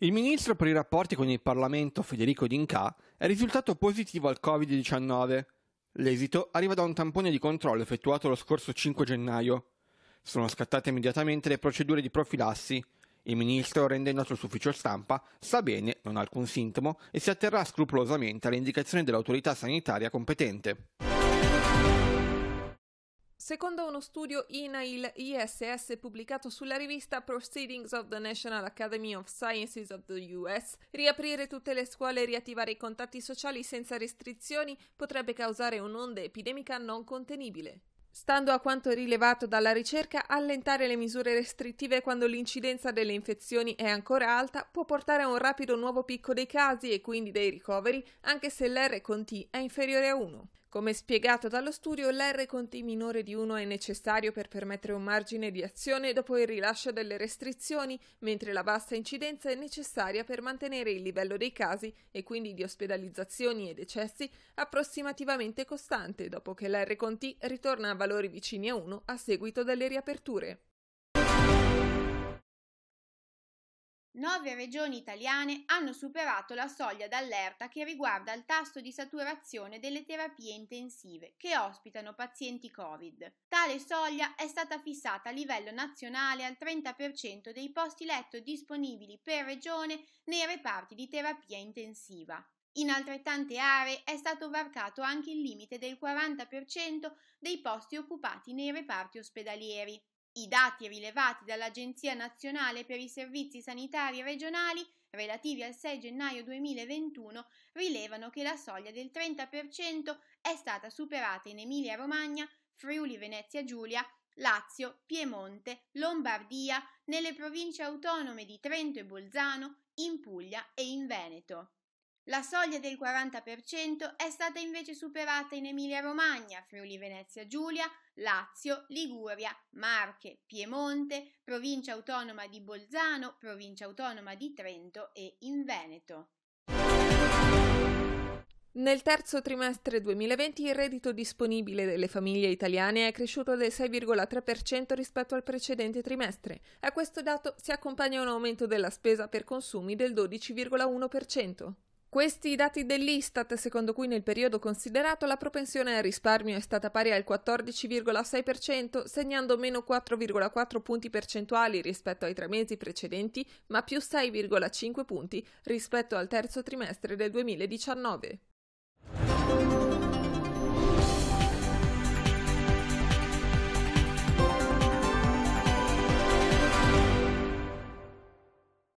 Il ministro per i rapporti con il Parlamento Federico D'Inca è risultato positivo al Covid-19. L'esito arriva da un tampone di controllo effettuato lo scorso 5 gennaio. Sono scattate immediatamente le procedure di profilassi. Il ministro, rende noto suo ufficio stampa, sta bene, non ha alcun sintomo e si atterrà scrupolosamente alle indicazioni dell'autorità sanitaria competente. Secondo uno studio INAIL ISS pubblicato sulla rivista Proceedings of the National Academy of Sciences of the US, riaprire tutte le scuole e riattivare i contatti sociali senza restrizioni potrebbe causare un'onda epidemica non contenibile. Stando a quanto rilevato dalla ricerca, allentare le misure restrittive quando l'incidenza delle infezioni è ancora alta può portare a un rapido nuovo picco dei casi e quindi dei ricoveri, anche se l'R con T è inferiore a 1. Come spiegato dallo studio, l'R con T minore di 1 è necessario per permettere un margine di azione dopo il rilascio delle restrizioni, mentre la bassa incidenza è necessaria per mantenere il livello dei casi e quindi di ospedalizzazioni e decessi approssimativamente costante dopo che l'R con T ritorna a valori vicini a 1 a seguito delle riaperture. Nove regioni italiane hanno superato la soglia d'allerta che riguarda il tasso di saturazione delle terapie intensive che ospitano pazienti Covid. Tale soglia è stata fissata a livello nazionale al 30% dei posti letto disponibili per regione nei reparti di terapia intensiva. In altrettante aree è stato varcato anche il limite del 40% dei posti occupati nei reparti ospedalieri i dati rilevati dall'Agenzia nazionale per i servizi sanitari regionali relativi al 6 gennaio 2021 rilevano che la soglia del 30% è stata superata in Emilia-Romagna, Friuli Venezia Giulia, Lazio, Piemonte, Lombardia, nelle province autonome di Trento e Bolzano, in Puglia e in Veneto. La soglia del 40% è stata invece superata in Emilia-Romagna, Friuli Venezia Giulia, Lazio, Liguria, Marche, Piemonte, provincia autonoma di Bolzano, provincia autonoma di Trento e in Veneto. Nel terzo trimestre 2020 il reddito disponibile delle famiglie italiane è cresciuto del 6,3% rispetto al precedente trimestre. A questo dato si accompagna un aumento della spesa per consumi del 12,1%. Questi i dati dell'Istat, secondo cui nel periodo considerato la propensione al risparmio è stata pari al 14,6%, segnando meno 4,4 punti percentuali rispetto ai tre mesi precedenti, ma più 6,5 punti rispetto al terzo trimestre del 2019.